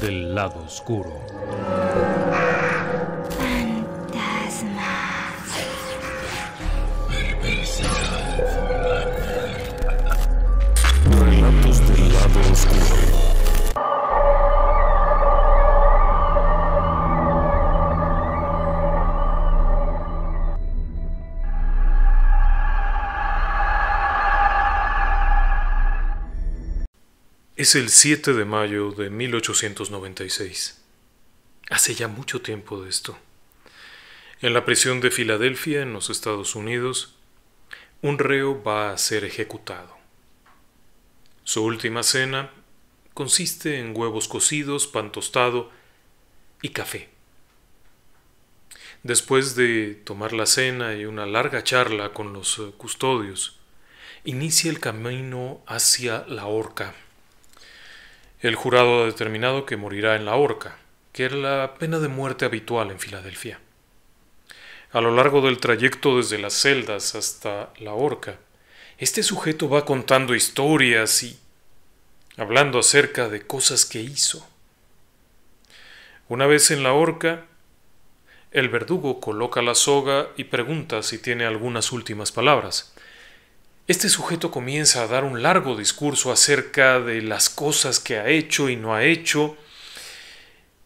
Del lado oscuro. Es el 7 de mayo de 1896. Hace ya mucho tiempo de esto. En la prisión de Filadelfia, en los Estados Unidos, un reo va a ser ejecutado. Su última cena consiste en huevos cocidos, pan tostado y café. Después de tomar la cena y una larga charla con los eh, custodios, inicia el camino hacia la horca. El jurado ha determinado que morirá en la horca, que era la pena de muerte habitual en Filadelfia. A lo largo del trayecto desde las celdas hasta la horca, este sujeto va contando historias y hablando acerca de cosas que hizo. Una vez en la horca, el verdugo coloca la soga y pregunta si tiene algunas últimas palabras. Este sujeto comienza a dar un largo discurso acerca de las cosas que ha hecho y no ha hecho,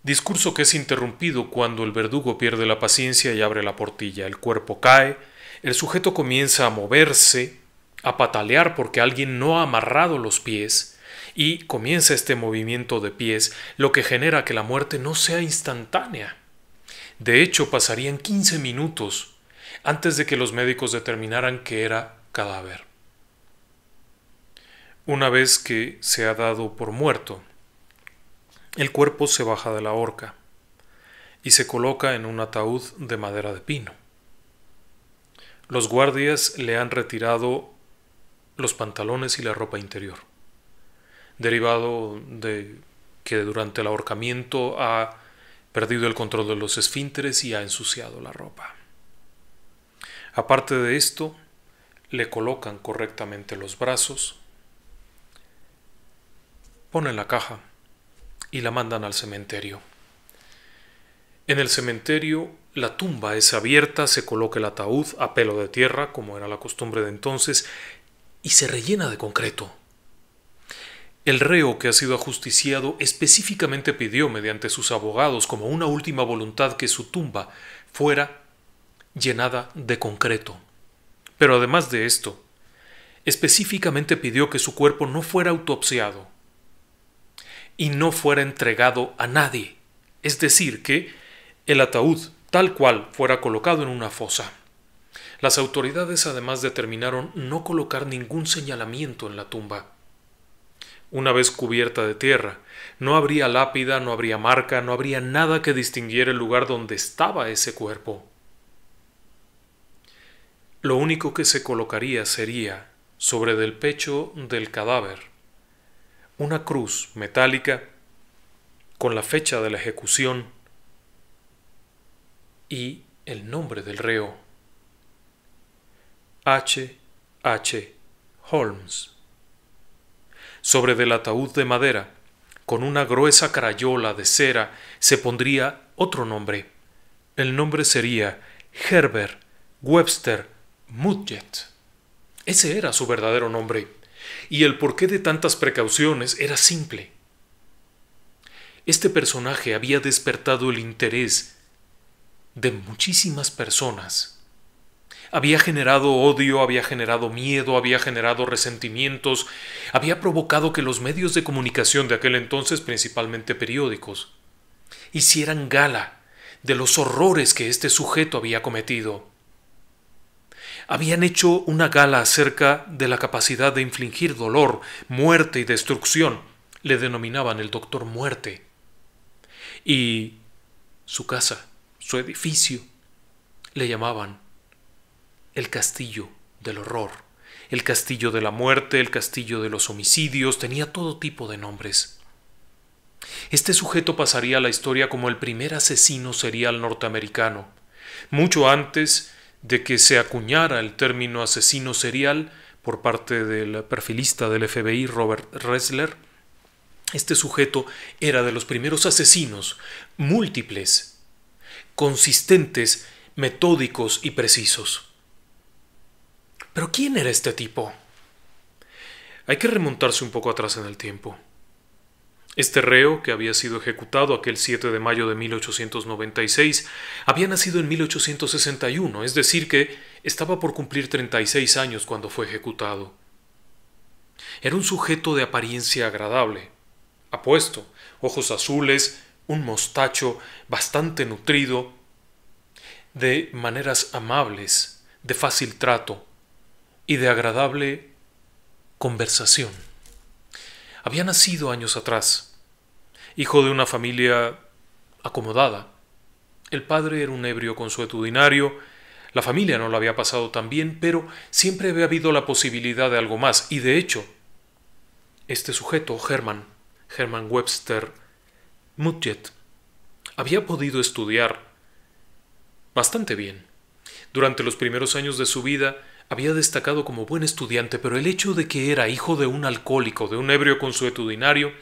discurso que es interrumpido cuando el verdugo pierde la paciencia y abre la portilla, el cuerpo cae, el sujeto comienza a moverse, a patalear porque alguien no ha amarrado los pies, y comienza este movimiento de pies, lo que genera que la muerte no sea instantánea. De hecho, pasarían 15 minutos antes de que los médicos determinaran que era cadáver. Una vez que se ha dado por muerto, el cuerpo se baja de la horca y se coloca en un ataúd de madera de pino. Los guardias le han retirado los pantalones y la ropa interior, derivado de que durante el ahorcamiento ha perdido el control de los esfínteres y ha ensuciado la ropa. Aparte de esto, le colocan correctamente los brazos, ponen la caja y la mandan al cementerio. En el cementerio la tumba es abierta, se coloca el ataúd a pelo de tierra, como era la costumbre de entonces, y se rellena de concreto. El reo que ha sido ajusticiado específicamente pidió mediante sus abogados como una última voluntad que su tumba fuera llenada de concreto. Pero además de esto, específicamente pidió que su cuerpo no fuera autopsiado y no fuera entregado a nadie, es decir, que el ataúd tal cual fuera colocado en una fosa. Las autoridades además determinaron no colocar ningún señalamiento en la tumba. Una vez cubierta de tierra, no habría lápida, no habría marca, no habría nada que distinguiera el lugar donde estaba ese cuerpo. Lo único que se colocaría sería, sobre del pecho del cadáver, una cruz metálica con la fecha de la ejecución y el nombre del reo. H. H. Holmes. Sobre del ataúd de madera, con una gruesa crayola de cera, se pondría otro nombre. El nombre sería Herbert Webster Mudget, Ese era su verdadero nombre, y el porqué de tantas precauciones era simple. Este personaje había despertado el interés de muchísimas personas. Había generado odio, había generado miedo, había generado resentimientos, había provocado que los medios de comunicación de aquel entonces, principalmente periódicos, hicieran gala de los horrores que este sujeto había cometido habían hecho una gala acerca de la capacidad de infligir dolor, muerte y destrucción. Le denominaban el doctor muerte. Y su casa, su edificio, le llamaban el castillo del horror, el castillo de la muerte, el castillo de los homicidios, tenía todo tipo de nombres. Este sujeto pasaría a la historia como el primer asesino serial norteamericano, mucho antes de que se acuñara el término asesino serial por parte del perfilista del FBI Robert Ressler, este sujeto era de los primeros asesinos múltiples, consistentes, metódicos y precisos. Pero ¿quién era este tipo? Hay que remontarse un poco atrás en el tiempo. Este reo, que había sido ejecutado aquel 7 de mayo de 1896, había nacido en 1861, es decir, que estaba por cumplir 36 años cuando fue ejecutado. Era un sujeto de apariencia agradable, apuesto, ojos azules, un mostacho bastante nutrido, de maneras amables, de fácil trato y de agradable conversación había nacido años atrás, hijo de una familia acomodada. El padre era un ebrio consuetudinario, la familia no lo había pasado tan bien, pero siempre había habido la posibilidad de algo más, y de hecho, este sujeto, Herman, Herman Webster Mutjet, había podido estudiar bastante bien. Durante los primeros años de su vida, había destacado como buen estudiante, pero el hecho de que era hijo de un alcohólico, de un ebrio consuetudinario,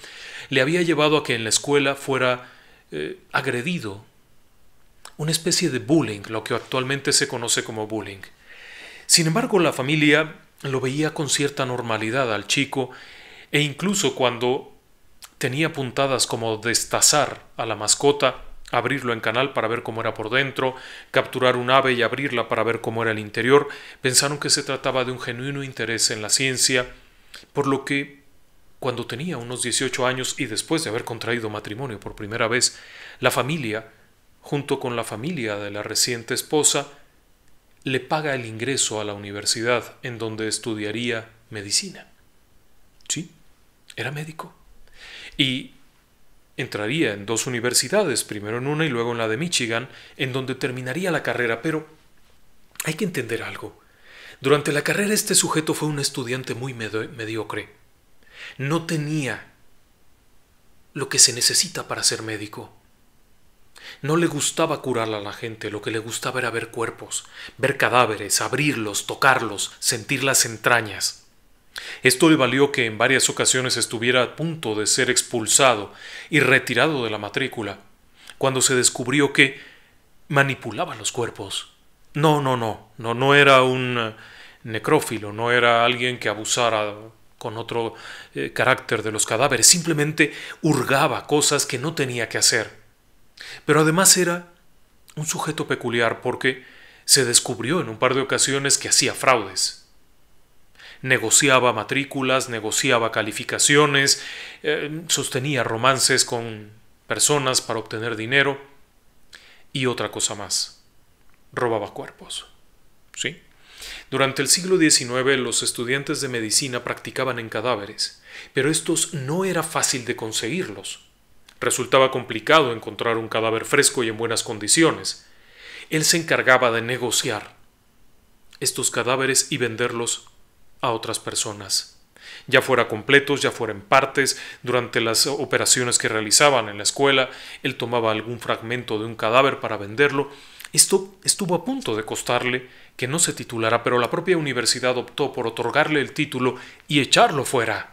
le había llevado a que en la escuela fuera eh, agredido. Una especie de bullying, lo que actualmente se conoce como bullying. Sin embargo, la familia lo veía con cierta normalidad al chico e incluso cuando tenía puntadas como destazar a la mascota, abrirlo en canal para ver cómo era por dentro, capturar un ave y abrirla para ver cómo era el interior, pensaron que se trataba de un genuino interés en la ciencia, por lo que cuando tenía unos 18 años y después de haber contraído matrimonio por primera vez, la familia, junto con la familia de la reciente esposa, le paga el ingreso a la universidad en donde estudiaría medicina. ¿Sí? Era médico. Y Entraría en dos universidades, primero en una y luego en la de Michigan, en donde terminaría la carrera, pero hay que entender algo. Durante la carrera este sujeto fue un estudiante muy mediocre. No tenía lo que se necesita para ser médico. No le gustaba curar a la gente, lo que le gustaba era ver cuerpos, ver cadáveres, abrirlos, tocarlos, sentir las entrañas. Esto le valió que en varias ocasiones estuviera a punto de ser expulsado y retirado de la matrícula, cuando se descubrió que manipulaba los cuerpos. No, no, no, no, no era un eh, necrófilo, no era alguien que abusara con otro eh, carácter de los cadáveres, simplemente hurgaba cosas que no tenía que hacer. Pero además era un sujeto peculiar porque se descubrió en un par de ocasiones que hacía fraudes negociaba matrículas, negociaba calificaciones, eh, sostenía romances con personas para obtener dinero y otra cosa más, robaba cuerpos. ¿Sí? Durante el siglo XIX los estudiantes de medicina practicaban en cadáveres, pero estos no era fácil de conseguirlos. Resultaba complicado encontrar un cadáver fresco y en buenas condiciones. Él se encargaba de negociar estos cadáveres y venderlos a otras personas, ya fuera completos, ya fuera en partes, durante las operaciones que realizaban en la escuela, él tomaba algún fragmento de un cadáver para venderlo. Esto estuvo a punto de costarle que no se titulara, pero la propia universidad optó por otorgarle el título y echarlo fuera.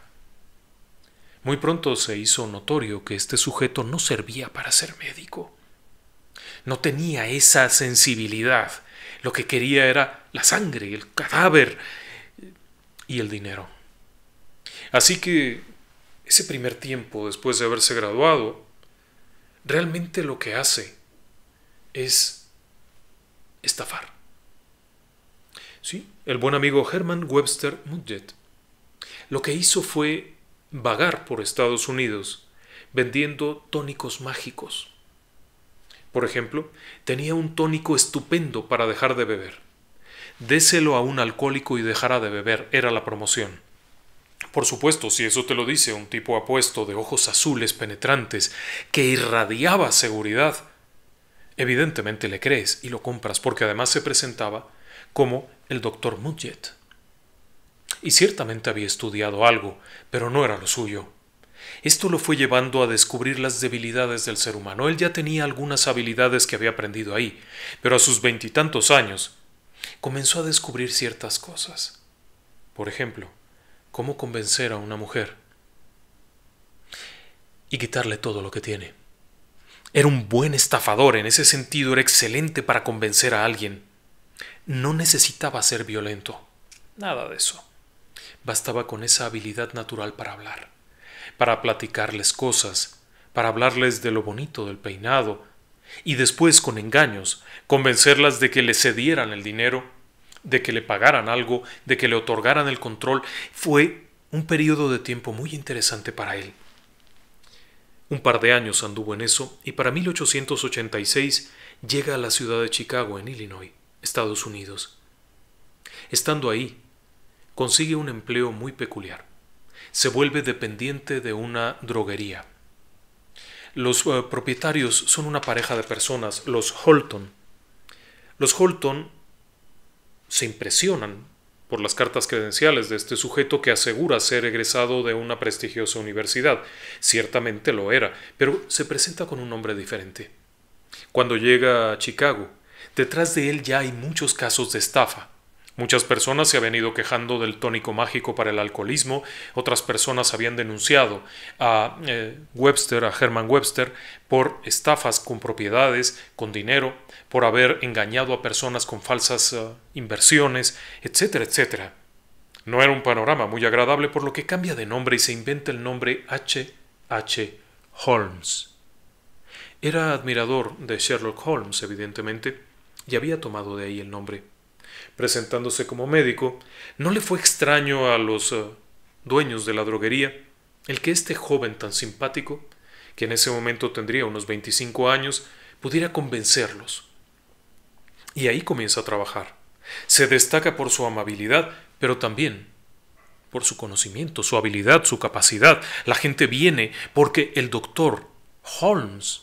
Muy pronto se hizo notorio que este sujeto no servía para ser médico. No tenía esa sensibilidad. Lo que quería era la sangre, el cadáver, y el dinero. Así que ese primer tiempo después de haberse graduado, realmente lo que hace es estafar. Sí, el buen amigo Herman Webster Mudgett lo que hizo fue vagar por Estados Unidos vendiendo tónicos mágicos. Por ejemplo, tenía un tónico estupendo para dejar de beber. Déselo a un alcohólico y dejará de beber, era la promoción. Por supuesto, si eso te lo dice un tipo apuesto de ojos azules penetrantes que irradiaba seguridad, evidentemente le crees y lo compras porque además se presentaba como el doctor Mudgett. Y ciertamente había estudiado algo, pero no era lo suyo. Esto lo fue llevando a descubrir las debilidades del ser humano. Él ya tenía algunas habilidades que había aprendido ahí, pero a sus veintitantos años comenzó a descubrir ciertas cosas. Por ejemplo, cómo convencer a una mujer y quitarle todo lo que tiene. Era un buen estafador, en ese sentido era excelente para convencer a alguien. No necesitaba ser violento, nada de eso. Bastaba con esa habilidad natural para hablar, para platicarles cosas, para hablarles de lo bonito del peinado, y después con engaños convencerlas de que le cedieran el dinero, de que le pagaran algo, de que le otorgaran el control, fue un periodo de tiempo muy interesante para él. Un par de años anduvo en eso y para 1886 llega a la ciudad de Chicago, en Illinois, Estados Unidos. Estando ahí, consigue un empleo muy peculiar. Se vuelve dependiente de una droguería. Los eh, propietarios son una pareja de personas, los Holton. Los Holton se impresionan por las cartas credenciales de este sujeto que asegura ser egresado de una prestigiosa universidad. Ciertamente lo era, pero se presenta con un nombre diferente. Cuando llega a Chicago, detrás de él ya hay muchos casos de estafa, Muchas personas se habían ido quejando del tónico mágico para el alcoholismo, otras personas habían denunciado a eh, Webster, a Herman Webster, por estafas con propiedades, con dinero, por haber engañado a personas con falsas eh, inversiones, etcétera, etcétera. No era un panorama muy agradable, por lo que cambia de nombre y se inventa el nombre H. H. Holmes. Era admirador de Sherlock Holmes, evidentemente, y había tomado de ahí el nombre presentándose como médico, no le fue extraño a los eh, dueños de la droguería el que este joven tan simpático, que en ese momento tendría unos 25 años, pudiera convencerlos. Y ahí comienza a trabajar. Se destaca por su amabilidad, pero también por su conocimiento, su habilidad, su capacidad. La gente viene porque el doctor Holmes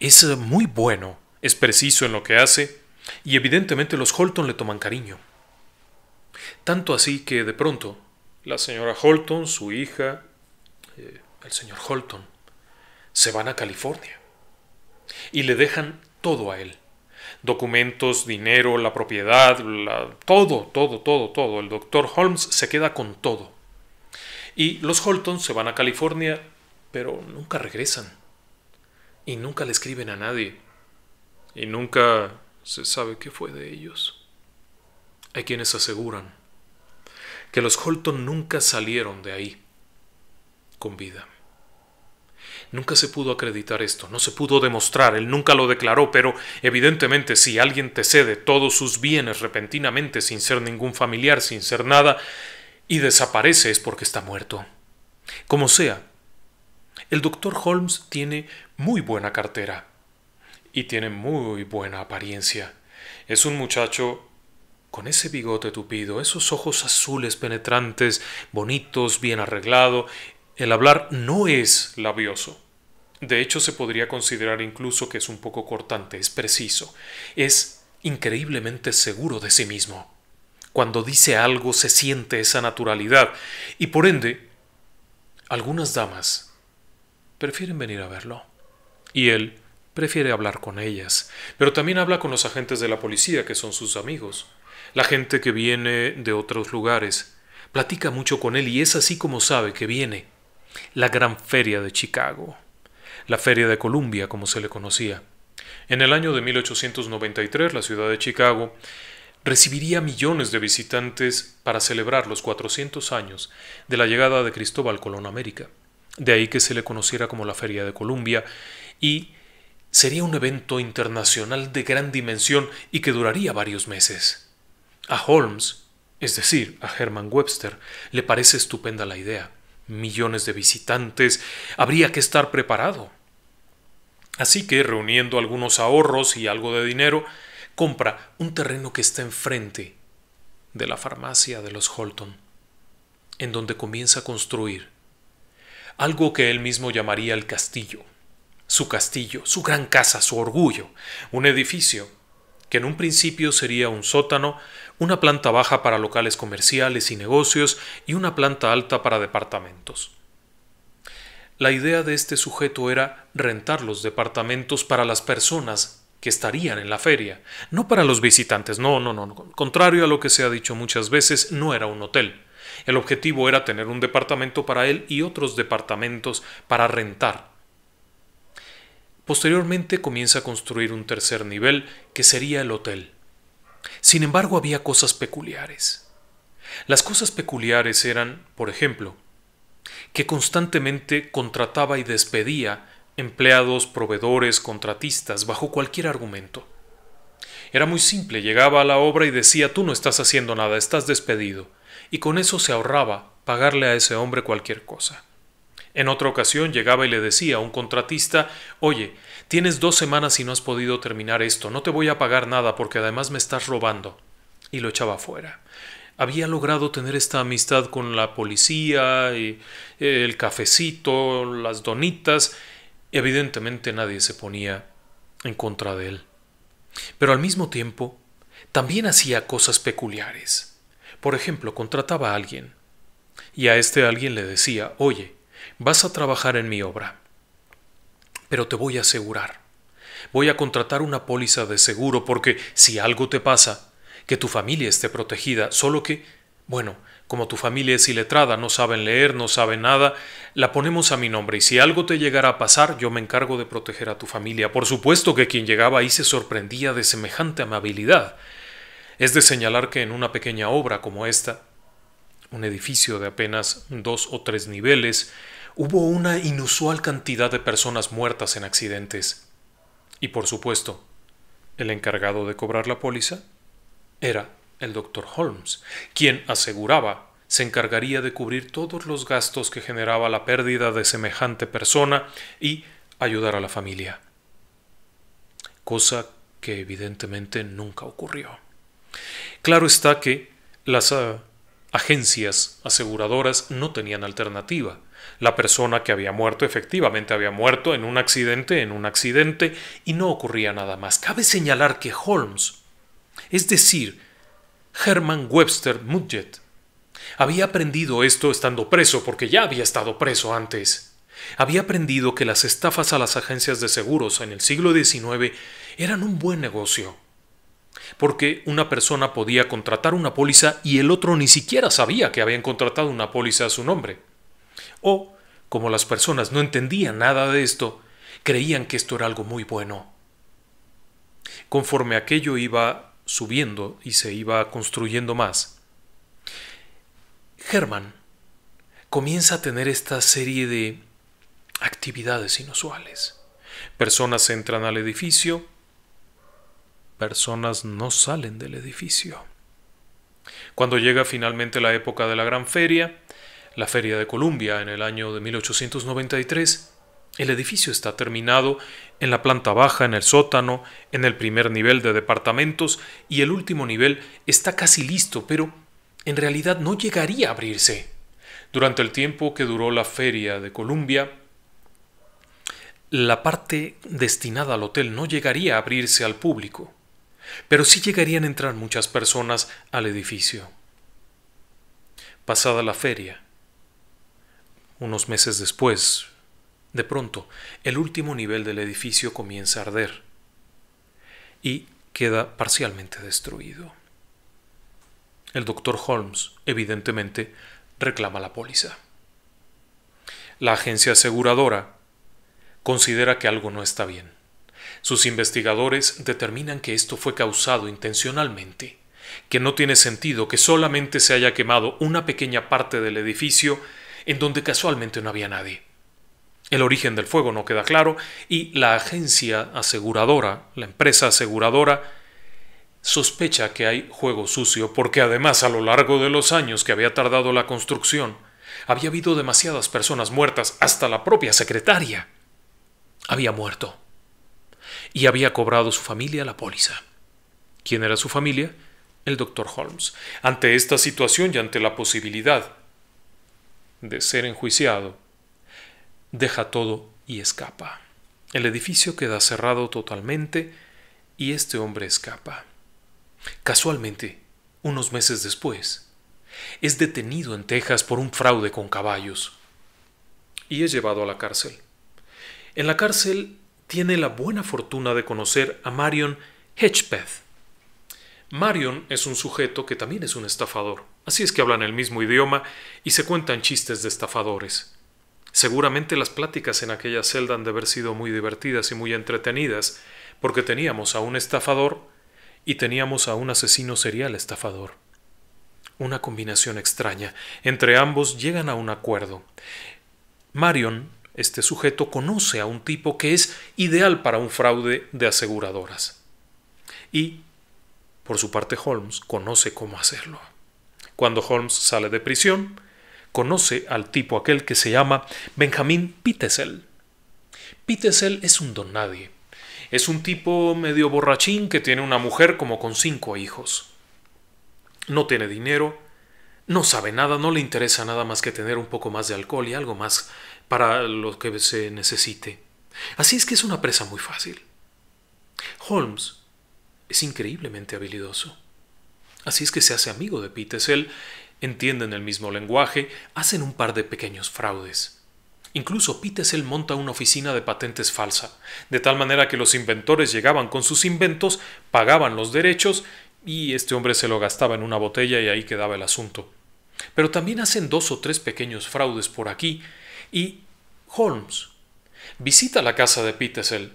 es muy bueno, es preciso en lo que hace, y evidentemente los Holton le toman cariño. Tanto así que de pronto la señora Holton, su hija, eh, el señor Holton, se van a California y le dejan todo a él. Documentos, dinero, la propiedad, todo, todo, todo, todo. El doctor Holmes se queda con todo. Y los Holton se van a California, pero nunca regresan. Y nunca le escriben a nadie. Y nunca se sabe qué fue de ellos. Hay quienes aseguran que los Holton nunca salieron de ahí con vida. Nunca se pudo acreditar esto, no se pudo demostrar, él nunca lo declaró, pero evidentemente si alguien te cede todos sus bienes repentinamente sin ser ningún familiar, sin ser nada, y desaparece es porque está muerto. Como sea, el doctor Holmes tiene muy buena cartera y tiene muy buena apariencia. Es un muchacho con ese bigote tupido, esos ojos azules penetrantes, bonitos, bien arreglado. El hablar no es labioso. De hecho, se podría considerar incluso que es un poco cortante, es preciso. Es increíblemente seguro de sí mismo. Cuando dice algo se siente esa naturalidad y por ende, algunas damas prefieren venir a verlo. Y él prefiere hablar con ellas, pero también habla con los agentes de la policía, que son sus amigos, la gente que viene de otros lugares. Platica mucho con él y es así como sabe que viene la gran feria de Chicago, la feria de Columbia, como se le conocía. En el año de 1893, la ciudad de Chicago recibiría millones de visitantes para celebrar los 400 años de la llegada de Cristóbal Colón a América. De ahí que se le conociera como la Feria de Columbia y sería un evento internacional de gran dimensión y que duraría varios meses. A Holmes, es decir, a Herman Webster, le parece estupenda la idea. Millones de visitantes, habría que estar preparado. Así que, reuniendo algunos ahorros y algo de dinero, compra un terreno que está enfrente de la farmacia de los Holton, en donde comienza a construir algo que él mismo llamaría el castillo su castillo, su gran casa, su orgullo, un edificio que en un principio sería un sótano, una planta baja para locales comerciales y negocios y una planta alta para departamentos. La idea de este sujeto era rentar los departamentos para las personas que estarían en la feria, no para los visitantes, no, no, no, contrario a lo que se ha dicho muchas veces, no era un hotel. El objetivo era tener un departamento para él y otros departamentos para rentar Posteriormente comienza a construir un tercer nivel, que sería el hotel. Sin embargo, había cosas peculiares. Las cosas peculiares eran, por ejemplo, que constantemente contrataba y despedía empleados, proveedores, contratistas, bajo cualquier argumento. Era muy simple, llegaba a la obra y decía tú no estás haciendo nada, estás despedido, y con eso se ahorraba pagarle a ese hombre cualquier cosa. En otra ocasión llegaba y le decía a un contratista, oye, tienes dos semanas y no has podido terminar esto, no te voy a pagar nada porque además me estás robando. Y lo echaba fuera. Había logrado tener esta amistad con la policía, y eh, el cafecito, las donitas. Evidentemente nadie se ponía en contra de él. Pero al mismo tiempo, también hacía cosas peculiares. Por ejemplo, contrataba a alguien. Y a este alguien le decía, oye, vas a trabajar en mi obra, pero te voy a asegurar. Voy a contratar una póliza de seguro porque si algo te pasa, que tu familia esté protegida, solo que, bueno, como tu familia es iletrada, no saben leer, no saben nada, la ponemos a mi nombre y si algo te llegara a pasar, yo me encargo de proteger a tu familia. Por supuesto que quien llegaba ahí se sorprendía de semejante amabilidad. Es de señalar que en una pequeña obra como esta, un edificio de apenas dos o tres niveles, hubo una inusual cantidad de personas muertas en accidentes. Y por supuesto, el encargado de cobrar la póliza era el doctor Holmes, quien aseguraba se encargaría de cubrir todos los gastos que generaba la pérdida de semejante persona y ayudar a la familia. Cosa que evidentemente nunca ocurrió. Claro está que las ah, agencias aseguradoras no tenían alternativa. La persona que había muerto efectivamente había muerto en un accidente, en un accidente, y no ocurría nada más. Cabe señalar que Holmes, es decir, Herman Webster Mudgett, había aprendido esto estando preso, porque ya había estado preso antes. Había aprendido que las estafas a las agencias de seguros en el siglo XIX eran un buen negocio, porque una persona podía contratar una póliza y el otro ni siquiera sabía que habían contratado una póliza a su nombre o, como las personas no entendían nada de esto, creían que esto era algo muy bueno. Conforme aquello iba subiendo y se iba construyendo más, Herman comienza a tener esta serie de actividades inusuales. Personas entran al edificio, personas no salen del edificio. Cuando llega finalmente la época de la gran feria, la Feria de Columbia en el año de 1893, el edificio está terminado en la planta baja, en el sótano, en el primer nivel de departamentos y el último nivel está casi listo, pero en realidad no llegaría a abrirse. Durante el tiempo que duró la feria de Columbia, la parte destinada al hotel no llegaría a abrirse al público, pero sí llegarían a entrar muchas personas al edificio. Pasada la feria, unos meses después, de pronto, el último nivel del edificio comienza a arder y queda parcialmente destruido. El doctor Holmes, evidentemente, reclama la póliza. La agencia aseguradora considera que algo no está bien. Sus investigadores determinan que esto fue causado intencionalmente, que no tiene sentido que solamente se haya quemado una pequeña parte del edificio en donde casualmente no había nadie. El origen del fuego no queda claro y la agencia aseguradora, la empresa aseguradora, sospecha que hay juego sucio porque además a lo largo de los años que había tardado la construcción, había habido demasiadas personas muertas, hasta la propia secretaria había muerto. Y había cobrado su familia la póliza. ¿Quién era su familia? El doctor Holmes. Ante esta situación y ante la posibilidad de ser enjuiciado, deja todo y escapa. El edificio queda cerrado totalmente y este hombre escapa. Casualmente, unos meses después, es detenido en Texas por un fraude con caballos y es llevado a la cárcel. En la cárcel tiene la buena fortuna de conocer a Marion Hedgepeth. Marion es un sujeto que también es un estafador Así es que hablan el mismo idioma y se cuentan chistes de estafadores. Seguramente las pláticas en aquella celda han de haber sido muy divertidas y muy entretenidas, porque teníamos a un estafador y teníamos a un asesino serial estafador. Una combinación extraña. Entre ambos llegan a un acuerdo. Marion, este sujeto, conoce a un tipo que es ideal para un fraude de aseguradoras. Y, por su parte, Holmes conoce cómo hacerlo. Cuando Holmes sale de prisión, conoce al tipo aquel que se llama Benjamín Pitesel. Pitesel es un don nadie. Es un tipo medio borrachín que tiene una mujer como con cinco hijos. No tiene dinero, no sabe nada, no le interesa nada más que tener un poco más de alcohol y algo más para lo que se necesite. Así es que es una presa muy fácil. Holmes es increíblemente habilidoso. Así es que se hace amigo de Pitesel, entienden el mismo lenguaje, hacen un par de pequeños fraudes. Incluso Pitesel monta una oficina de patentes falsa, de tal manera que los inventores llegaban con sus inventos, pagaban los derechos y este hombre se lo gastaba en una botella y ahí quedaba el asunto. Pero también hacen dos o tres pequeños fraudes por aquí y Holmes visita la casa de Pitesel,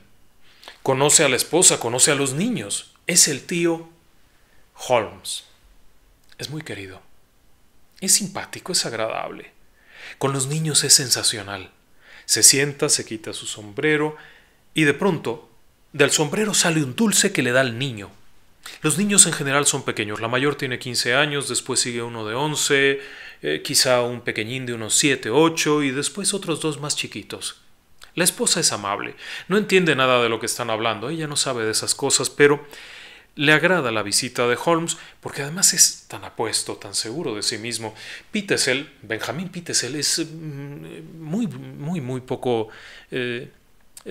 conoce a la esposa, conoce a los niños, es el tío Holmes. Es muy querido. Es simpático, es agradable. Con los niños es sensacional. Se sienta, se quita su sombrero y de pronto del sombrero sale un dulce que le da al niño. Los niños en general son pequeños. La mayor tiene 15 años, después sigue uno de 11, eh, quizá un pequeñín de unos 7, 8 y después otros dos más chiquitos. La esposa es amable, no entiende nada de lo que están hablando, ella no sabe de esas cosas, pero le agrada la visita de Holmes porque además es tan apuesto, tan seguro de sí mismo. Pitesel, Benjamín Pitesel, es mm, muy, muy, muy poco eh,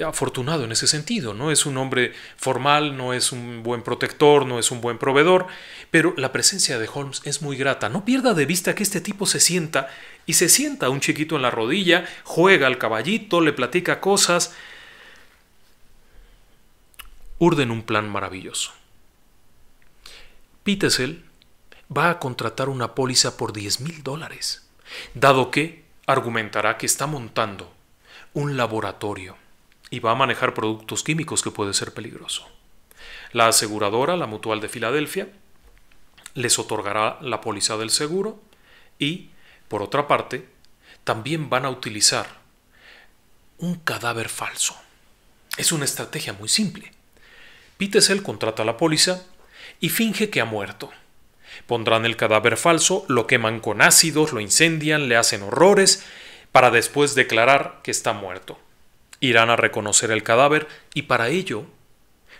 afortunado en ese sentido. No es un hombre formal, no es un buen protector, no es un buen proveedor, pero la presencia de Holmes es muy grata. No pierda de vista que este tipo se sienta y se sienta un chiquito en la rodilla, juega al caballito, le platica cosas. Urden un plan maravilloso. Pitesel va a contratar una póliza por 10 mil dólares, dado que argumentará que está montando un laboratorio y va a manejar productos químicos que puede ser peligroso. La aseguradora, la Mutual de Filadelfia, les otorgará la póliza del seguro y, por otra parte, también van a utilizar un cadáver falso. Es una estrategia muy simple. Pitesel contrata la póliza, y finge que ha muerto. Pondrán el cadáver falso, lo queman con ácidos, lo incendian, le hacen horrores, para después declarar que está muerto. Irán a reconocer el cadáver y para ello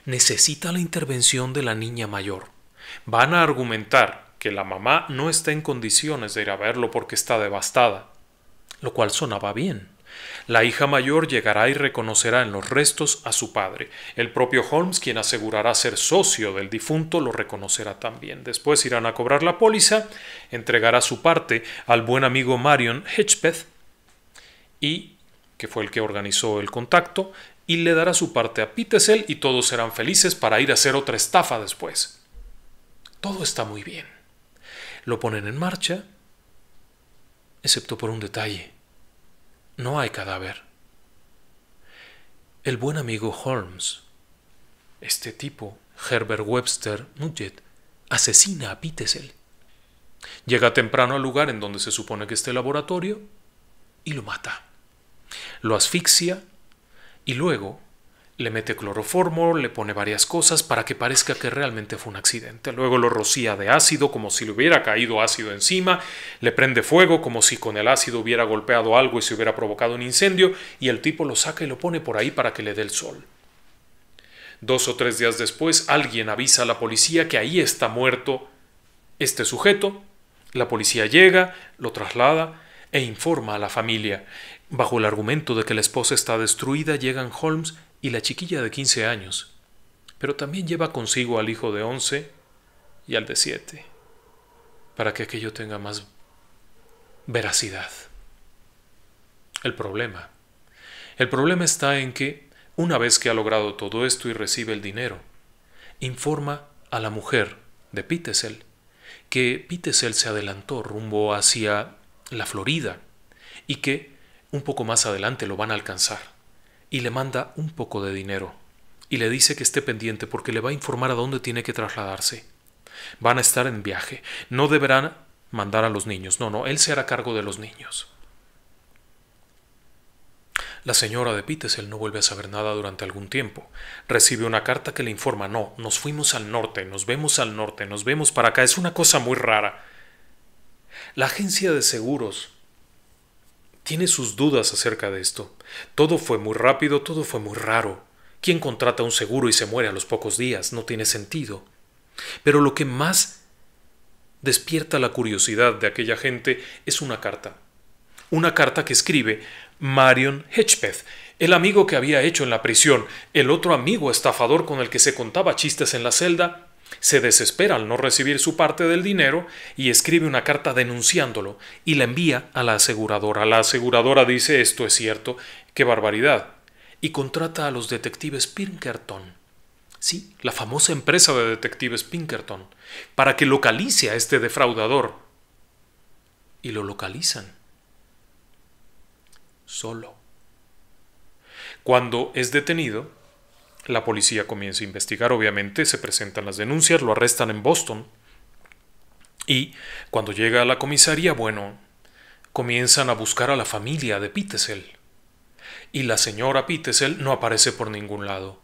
necesita la intervención de la niña mayor. Van a argumentar que la mamá no está en condiciones de ir a verlo porque está devastada, lo cual sonaba bien. La hija mayor llegará y reconocerá en los restos a su padre. El propio Holmes, quien asegurará ser socio del difunto, lo reconocerá también. Después irán a cobrar la póliza, entregará su parte al buen amigo Marion Hedgepeth, y, que fue el que organizó el contacto, y le dará su parte a Pitesel y todos serán felices para ir a hacer otra estafa después. Todo está muy bien. Lo ponen en marcha, excepto por un detalle no hay cadáver. El buen amigo Holmes, este tipo, Herbert Webster Nugget, asesina a Pitesel. Llega temprano al lugar en donde se supone que está el laboratorio y lo mata. Lo asfixia y luego le mete cloroformo, le pone varias cosas para que parezca que realmente fue un accidente. Luego lo rocía de ácido como si le hubiera caído ácido encima, le prende fuego como si con el ácido hubiera golpeado algo y se hubiera provocado un incendio, y el tipo lo saca y lo pone por ahí para que le dé el sol. Dos o tres días después, alguien avisa a la policía que ahí está muerto este sujeto. La policía llega, lo traslada e informa a la familia. Bajo el argumento de que la esposa está destruida, llegan Holmes y la chiquilla de 15 años, pero también lleva consigo al hijo de 11 y al de 7, para que aquello tenga más veracidad. El problema. El problema está en que, una vez que ha logrado todo esto y recibe el dinero, informa a la mujer de Pitesel que Pitesel se adelantó rumbo hacia la Florida y que un poco más adelante lo van a alcanzar y le manda un poco de dinero, y le dice que esté pendiente porque le va a informar a dónde tiene que trasladarse. Van a estar en viaje, no deberán mandar a los niños, no, no, él se hará cargo de los niños. La señora de él no vuelve a saber nada durante algún tiempo. Recibe una carta que le informa, no, nos fuimos al norte, nos vemos al norte, nos vemos para acá, es una cosa muy rara. La agencia de seguros tiene sus dudas acerca de esto. Todo fue muy rápido, todo fue muy raro. ¿Quién contrata un seguro y se muere a los pocos días? No tiene sentido. Pero lo que más despierta la curiosidad de aquella gente es una carta. Una carta que escribe Marion Hedgepeth, el amigo que había hecho en la prisión, el otro amigo estafador con el que se contaba chistes en la celda se desespera al no recibir su parte del dinero y escribe una carta denunciándolo y la envía a la aseguradora. La aseguradora dice esto es cierto, qué barbaridad, y contrata a los detectives Pinkerton. Sí, la famosa empresa de detectives Pinkerton, para que localice a este defraudador. Y lo localizan. Solo. Cuando es detenido, la policía comienza a investigar, obviamente, se presentan las denuncias, lo arrestan en Boston. Y cuando llega a la comisaría, bueno, comienzan a buscar a la familia de Pitesel. Y la señora Pitesel no aparece por ningún lado.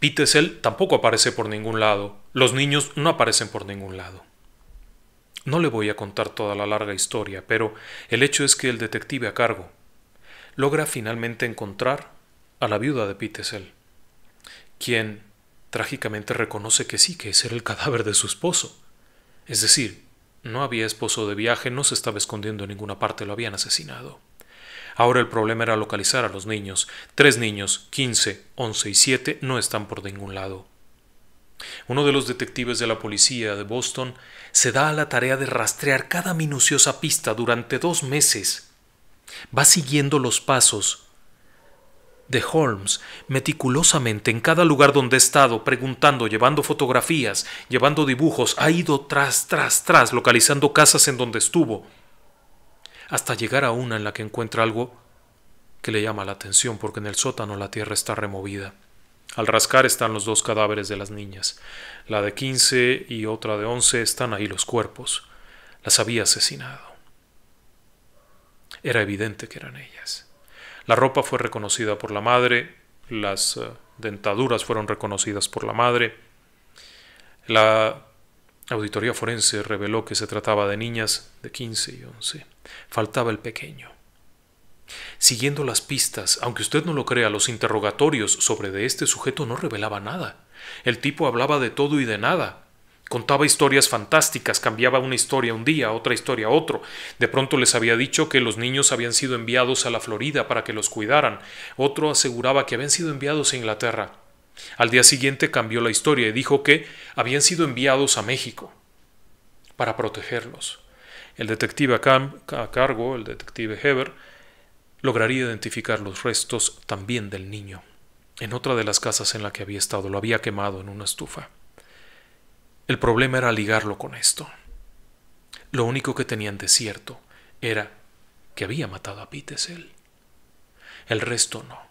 Pitesel tampoco aparece por ningún lado. Los niños no aparecen por ningún lado. No le voy a contar toda la larga historia, pero el hecho es que el detective a cargo logra finalmente encontrar a la viuda de Pitesel quien trágicamente reconoce que sí, que es era el cadáver de su esposo. Es decir, no había esposo de viaje, no se estaba escondiendo en ninguna parte, lo habían asesinado. Ahora el problema era localizar a los niños. Tres niños, 15, 11 y 7, no están por ningún lado. Uno de los detectives de la policía de Boston se da a la tarea de rastrear cada minuciosa pista durante dos meses. Va siguiendo los pasos de Holmes, meticulosamente en cada lugar donde he estado, preguntando, llevando fotografías, llevando dibujos, ha ido tras, tras, tras, localizando casas en donde estuvo, hasta llegar a una en la que encuentra algo que le llama la atención, porque en el sótano la tierra está removida. Al rascar están los dos cadáveres de las niñas. La de 15 y otra de 11 están ahí los cuerpos. Las había asesinado. Era evidente que eran ellas. La ropa fue reconocida por la madre, las eh, dentaduras fueron reconocidas por la madre. La auditoría forense reveló que se trataba de niñas de 15 y 11. Faltaba el pequeño. Siguiendo las pistas, aunque usted no lo crea, los interrogatorios sobre de este sujeto no revelaba nada. El tipo hablaba de todo y de nada. Contaba historias fantásticas, cambiaba una historia un día, otra historia otro. De pronto les había dicho que los niños habían sido enviados a la Florida para que los cuidaran. Otro aseguraba que habían sido enviados a Inglaterra. Al día siguiente cambió la historia y dijo que habían sido enviados a México para protegerlos. El detective a, cargo, el detective Heber, lograría identificar los restos también del niño en otra de las casas en la que había estado. Lo había quemado en una estufa. El problema era ligarlo con esto. Lo único que tenían de cierto era que había matado a Pitesel. El resto no.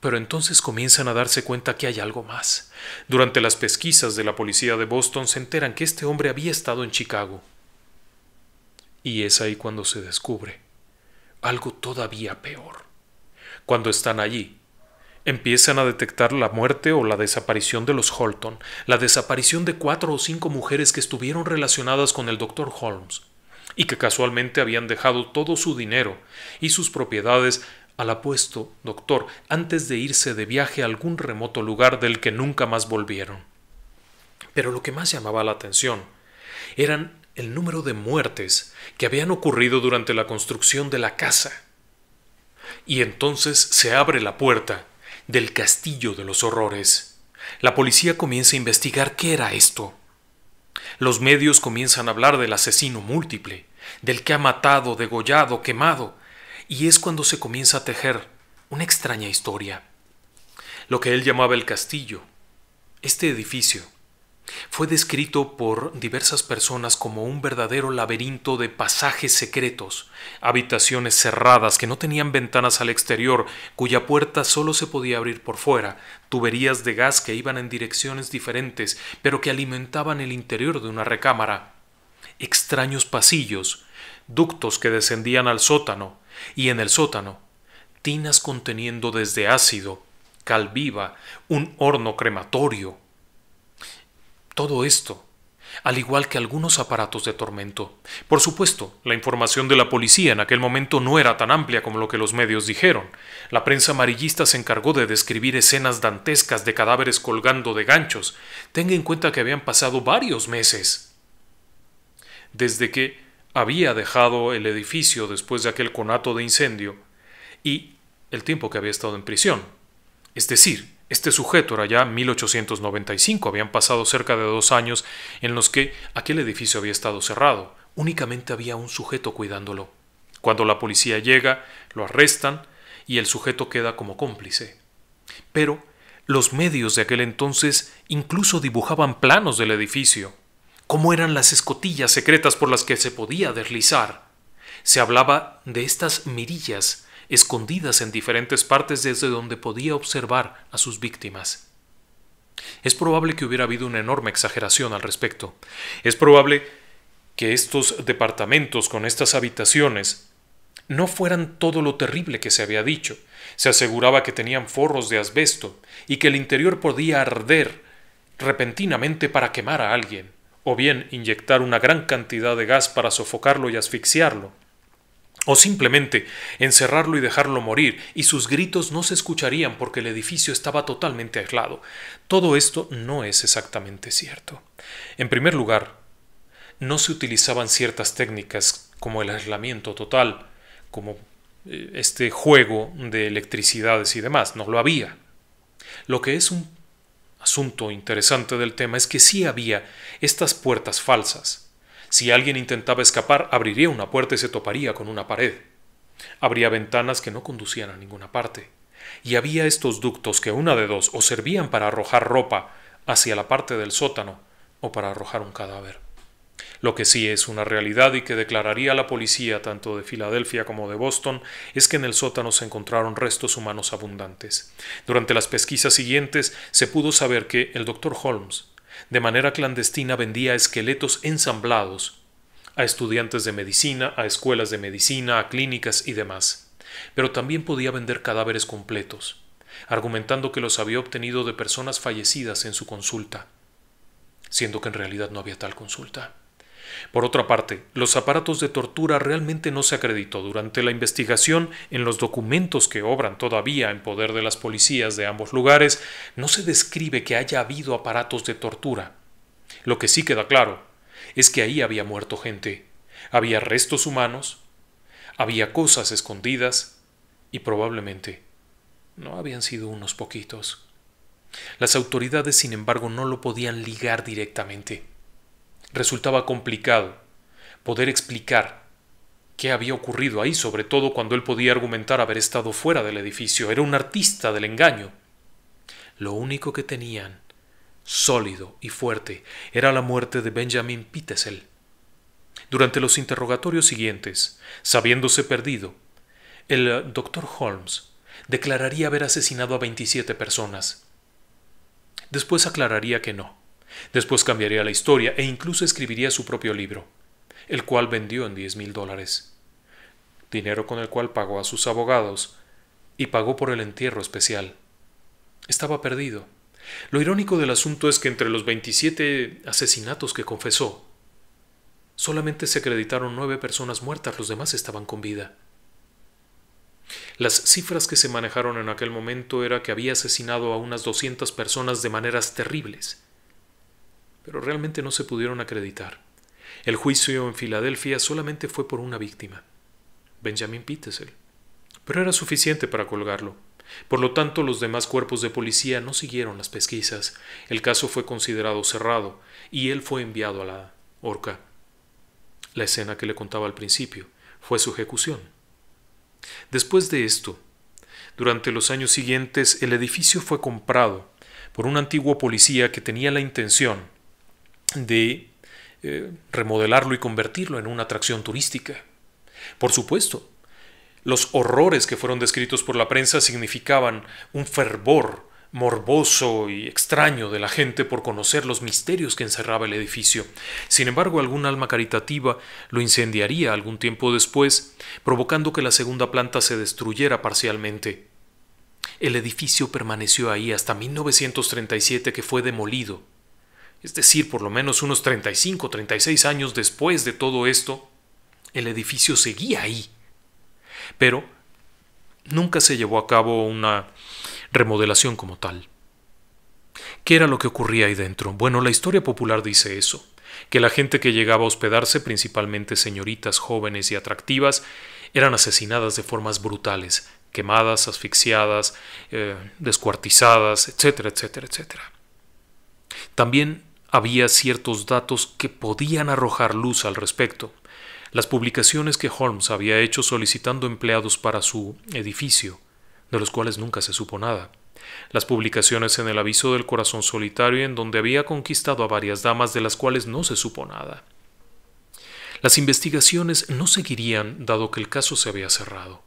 Pero entonces comienzan a darse cuenta que hay algo más. Durante las pesquisas de la policía de Boston se enteran que este hombre había estado en Chicago. Y es ahí cuando se descubre algo todavía peor. Cuando están allí, Empiezan a detectar la muerte o la desaparición de los Holton, la desaparición de cuatro o cinco mujeres que estuvieron relacionadas con el doctor Holmes y que casualmente habían dejado todo su dinero y sus propiedades al apuesto doctor antes de irse de viaje a algún remoto lugar del que nunca más volvieron. Pero lo que más llamaba la atención eran el número de muertes que habían ocurrido durante la construcción de la casa. Y entonces se abre la puerta del castillo de los horrores. La policía comienza a investigar qué era esto. Los medios comienzan a hablar del asesino múltiple, del que ha matado, degollado, quemado, y es cuando se comienza a tejer una extraña historia. Lo que él llamaba el castillo, este edificio, fue descrito por diversas personas como un verdadero laberinto de pasajes secretos, habitaciones cerradas que no tenían ventanas al exterior, cuya puerta solo se podía abrir por fuera, tuberías de gas que iban en direcciones diferentes, pero que alimentaban el interior de una recámara, extraños pasillos, ductos que descendían al sótano, y en el sótano, tinas conteniendo desde ácido, cal viva un horno crematorio, todo esto, al igual que algunos aparatos de tormento. Por supuesto, la información de la policía en aquel momento no era tan amplia como lo que los medios dijeron. La prensa amarillista se encargó de describir escenas dantescas de cadáveres colgando de ganchos. Tenga en cuenta que habían pasado varios meses. Desde que había dejado el edificio después de aquel conato de incendio y el tiempo que había estado en prisión. Es decir, este sujeto era ya 1895, habían pasado cerca de dos años en los que aquel edificio había estado cerrado, únicamente había un sujeto cuidándolo. Cuando la policía llega, lo arrestan y el sujeto queda como cómplice. Pero los medios de aquel entonces incluso dibujaban planos del edificio, cómo eran las escotillas secretas por las que se podía deslizar. Se hablaba de estas mirillas escondidas en diferentes partes desde donde podía observar a sus víctimas. Es probable que hubiera habido una enorme exageración al respecto. Es probable que estos departamentos con estas habitaciones no fueran todo lo terrible que se había dicho. Se aseguraba que tenían forros de asbesto y que el interior podía arder repentinamente para quemar a alguien, o bien inyectar una gran cantidad de gas para sofocarlo y asfixiarlo o simplemente encerrarlo y dejarlo morir, y sus gritos no se escucharían porque el edificio estaba totalmente aislado. Todo esto no es exactamente cierto. En primer lugar, no se utilizaban ciertas técnicas como el aislamiento total, como eh, este juego de electricidades y demás, no lo había. Lo que es un asunto interesante del tema es que sí había estas puertas falsas, si alguien intentaba escapar, abriría una puerta y se toparía con una pared. Habría ventanas que no conducían a ninguna parte. Y había estos ductos que una de dos o servían para arrojar ropa hacia la parte del sótano o para arrojar un cadáver. Lo que sí es una realidad y que declararía la policía tanto de Filadelfia como de Boston es que en el sótano se encontraron restos humanos abundantes. Durante las pesquisas siguientes se pudo saber que el doctor Holmes de manera clandestina vendía esqueletos ensamblados a estudiantes de medicina, a escuelas de medicina, a clínicas y demás. Pero también podía vender cadáveres completos, argumentando que los había obtenido de personas fallecidas en su consulta, siendo que en realidad no había tal consulta. Por otra parte, los aparatos de tortura realmente no se acreditó durante la investigación en los documentos que obran todavía en poder de las policías de ambos lugares, no se describe que haya habido aparatos de tortura. Lo que sí queda claro es que ahí había muerto gente, había restos humanos, había cosas escondidas y probablemente no habían sido unos poquitos. Las autoridades, sin embargo, no lo podían ligar directamente resultaba complicado poder explicar qué había ocurrido ahí, sobre todo cuando él podía argumentar haber estado fuera del edificio. Era un artista del engaño. Lo único que tenían, sólido y fuerte, era la muerte de Benjamin Pitesel Durante los interrogatorios siguientes, sabiéndose perdido, el eh, doctor Holmes declararía haber asesinado a 27 personas. Después aclararía que no, Después cambiaría la historia e incluso escribiría su propio libro, el cual vendió en diez mil dólares, dinero con el cual pagó a sus abogados y pagó por el entierro especial. Estaba perdido. Lo irónico del asunto es que entre los 27 asesinatos que confesó, solamente se acreditaron nueve personas muertas, los demás estaban con vida. Las cifras que se manejaron en aquel momento era que había asesinado a unas 200 personas de maneras terribles, pero realmente no se pudieron acreditar. El juicio en Filadelfia solamente fue por una víctima, Benjamin Pittesel, pero era suficiente para colgarlo. Por lo tanto, los demás cuerpos de policía no siguieron las pesquisas. El caso fue considerado cerrado y él fue enviado a la horca. La escena que le contaba al principio fue su ejecución. Después de esto, durante los años siguientes el edificio fue comprado por un antiguo policía que tenía la intención de eh, remodelarlo y convertirlo en una atracción turística. Por supuesto, los horrores que fueron descritos por la prensa significaban un fervor morboso y extraño de la gente por conocer los misterios que encerraba el edificio. Sin embargo, algún alma caritativa lo incendiaría algún tiempo después, provocando que la segunda planta se destruyera parcialmente. El edificio permaneció ahí hasta 1937 que fue demolido es decir, por lo menos unos 35, 36 años después de todo esto, el edificio seguía ahí. Pero nunca se llevó a cabo una remodelación como tal. ¿Qué era lo que ocurría ahí dentro? Bueno, la historia popular dice eso, que la gente que llegaba a hospedarse, principalmente señoritas jóvenes y atractivas, eran asesinadas de formas brutales, quemadas, asfixiadas, eh, descuartizadas, etcétera, etcétera, etcétera. También había ciertos datos que podían arrojar luz al respecto. Las publicaciones que Holmes había hecho solicitando empleados para su edificio, de los cuales nunca se supo nada. Las publicaciones en el aviso del corazón solitario en donde había conquistado a varias damas de las cuales no se supo nada. Las investigaciones no seguirían dado que el caso se había cerrado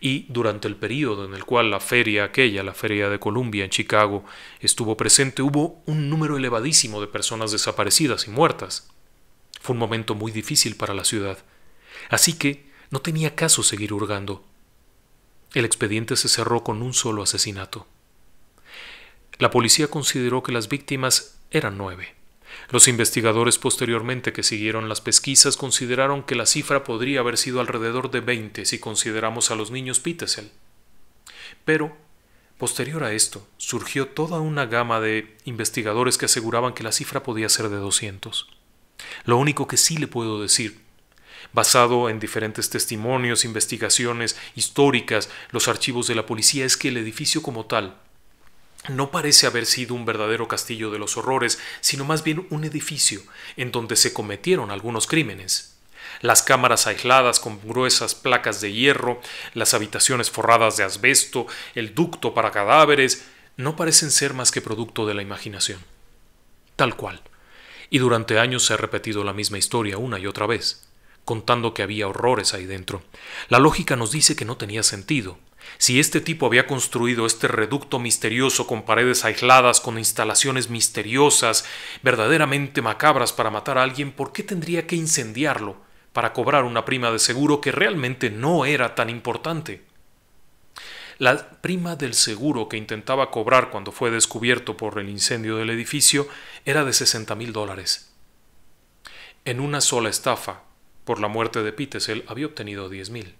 y durante el periodo en el cual la feria aquella, la feria de Columbia en Chicago, estuvo presente, hubo un número elevadísimo de personas desaparecidas y muertas. Fue un momento muy difícil para la ciudad. Así que no tenía caso seguir hurgando. El expediente se cerró con un solo asesinato. La policía consideró que las víctimas eran nueve. Los investigadores posteriormente que siguieron las pesquisas consideraron que la cifra podría haber sido alrededor de 20 si consideramos a los niños Pittesel. Pero, posterior a esto, surgió toda una gama de investigadores que aseguraban que la cifra podía ser de 200. Lo único que sí le puedo decir basado en diferentes testimonios, investigaciones históricas, los archivos de la policía, es que el edificio como tal no parece haber sido un verdadero castillo de los horrores, sino más bien un edificio en donde se cometieron algunos crímenes. Las cámaras aisladas con gruesas placas de hierro, las habitaciones forradas de asbesto, el ducto para cadáveres, no parecen ser más que producto de la imaginación. Tal cual. Y durante años se ha repetido la misma historia una y otra vez, contando que había horrores ahí dentro. La lógica nos dice que no tenía sentido, si este tipo había construido este reducto misterioso con paredes aisladas, con instalaciones misteriosas, verdaderamente macabras para matar a alguien, ¿por qué tendría que incendiarlo para cobrar una prima de seguro que realmente no era tan importante? La prima del seguro que intentaba cobrar cuando fue descubierto por el incendio del edificio era de 60 mil dólares. En una sola estafa, por la muerte de Pitesel, había obtenido 10 mil.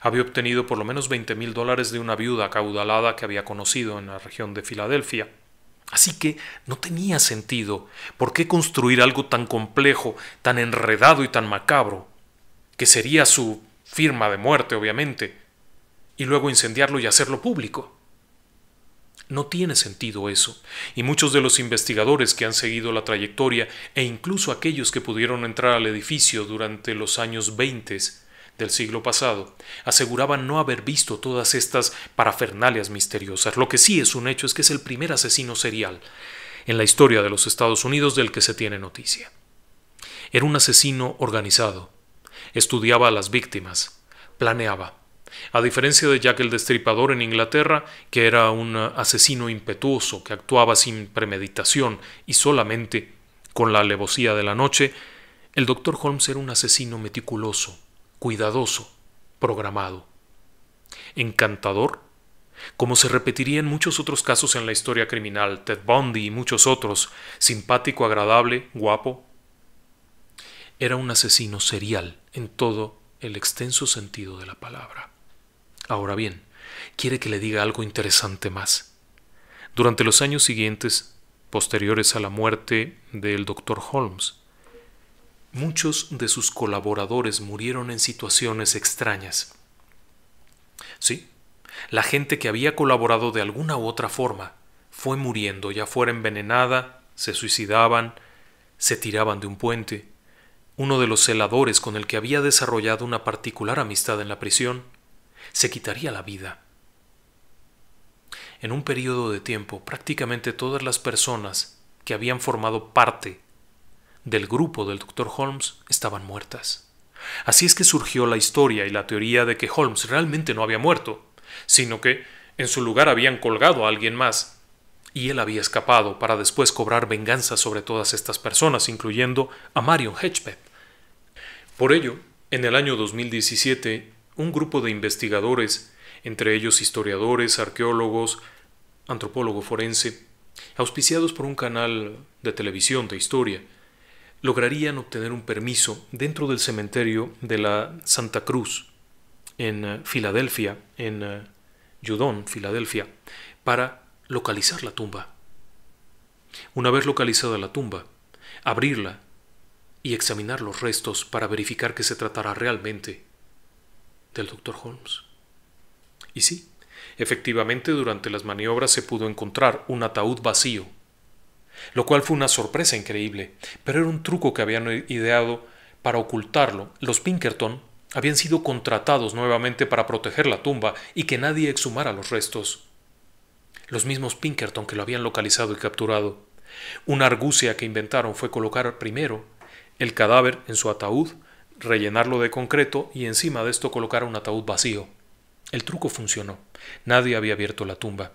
Había obtenido por lo menos 20 mil dólares de una viuda acaudalada que había conocido en la región de Filadelfia. Así que no tenía sentido. ¿Por qué construir algo tan complejo, tan enredado y tan macabro? Que sería su firma de muerte, obviamente. Y luego incendiarlo y hacerlo público. No tiene sentido eso, y muchos de los investigadores que han seguido la trayectoria, e incluso aquellos que pudieron entrar al edificio durante los años 20, del siglo pasado aseguraban no haber visto todas estas parafernalias misteriosas. Lo que sí es un hecho es que es el primer asesino serial en la historia de los Estados Unidos del que se tiene noticia. Era un asesino organizado, estudiaba a las víctimas, planeaba. A diferencia de Jack el Destripador en Inglaterra, que era un asesino impetuoso que actuaba sin premeditación y solamente con la alevosía de la noche, el doctor Holmes era un asesino meticuloso, cuidadoso, programado. Encantador, como se repetiría en muchos otros casos en la historia criminal, Ted Bundy y muchos otros, simpático, agradable, guapo. Era un asesino serial en todo el extenso sentido de la palabra. Ahora bien, quiere que le diga algo interesante más. Durante los años siguientes, posteriores a la muerte del doctor Holmes, Muchos de sus colaboradores murieron en situaciones extrañas. Sí, la gente que había colaborado de alguna u otra forma fue muriendo, ya fuera envenenada, se suicidaban, se tiraban de un puente. Uno de los celadores con el que había desarrollado una particular amistad en la prisión se quitaría la vida. En un periodo de tiempo, prácticamente todas las personas que habían formado parte del grupo del Dr. Holmes estaban muertas. Así es que surgió la historia y la teoría de que Holmes realmente no había muerto, sino que en su lugar habían colgado a alguien más, y él había escapado para después cobrar venganza sobre todas estas personas, incluyendo a Marion Hedgepeth. Por ello, en el año 2017, un grupo de investigadores, entre ellos historiadores, arqueólogos, antropólogo forense, auspiciados por un canal de televisión de historia, lograrían obtener un permiso dentro del cementerio de la Santa Cruz en eh, Filadelfia, en Judón, eh, Filadelfia, para localizar la tumba. Una vez localizada la tumba, abrirla y examinar los restos para verificar que se tratara realmente del doctor Holmes. Y sí, efectivamente durante las maniobras se pudo encontrar un ataúd vacío lo cual fue una sorpresa increíble, pero era un truco que habían ideado para ocultarlo. Los Pinkerton habían sido contratados nuevamente para proteger la tumba y que nadie exhumara los restos. Los mismos Pinkerton que lo habían localizado y capturado. Una argucia que inventaron fue colocar primero el cadáver en su ataúd, rellenarlo de concreto y encima de esto colocar un ataúd vacío. El truco funcionó. Nadie había abierto la tumba.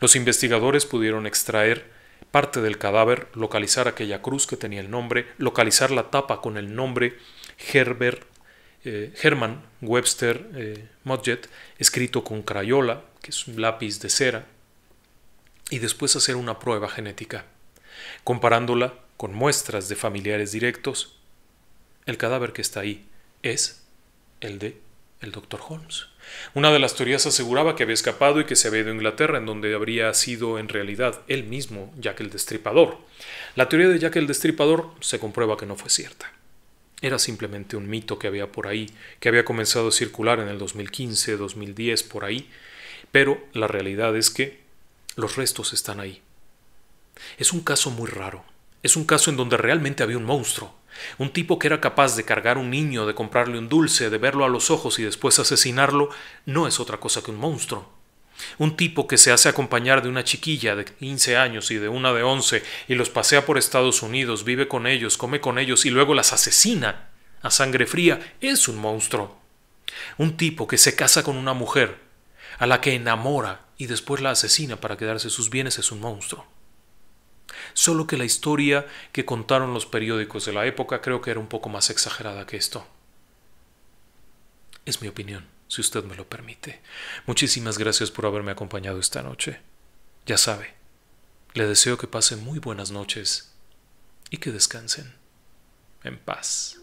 Los investigadores pudieron extraer parte del cadáver, localizar aquella cruz que tenía el nombre, localizar la tapa con el nombre Herbert, eh, Herman Webster eh, escrito con crayola, que es un lápiz de cera, y después hacer una prueba genética, comparándola con muestras de familiares directos. El cadáver que está ahí es el de el doctor Holmes. Una de las teorías aseguraba que había escapado y que se había ido a Inglaterra, en donde habría sido en realidad él mismo Jack el Destripador. La teoría de Jack el Destripador se comprueba que no fue cierta. Era simplemente un mito que había por ahí, que había comenzado a circular en el 2015, 2010, por ahí, pero la realidad es que los restos están ahí. Es un caso muy raro, es un caso en donde realmente había un monstruo, un tipo que era capaz de cargar un niño, de comprarle un dulce, de verlo a los ojos y después asesinarlo, no es otra cosa que un monstruo. Un tipo que se hace acompañar de una chiquilla de 15 años y de una de 11 y los pasea por Estados Unidos, vive con ellos, come con ellos y luego las asesina a sangre fría, es un monstruo. Un tipo que se casa con una mujer a la que enamora y después la asesina para quedarse sus bienes es un monstruo solo que la historia que contaron los periódicos de la época creo que era un poco más exagerada que esto. Es mi opinión, si usted me lo permite. Muchísimas gracias por haberme acompañado esta noche. Ya sabe, le deseo que pase muy buenas noches y que descansen en paz.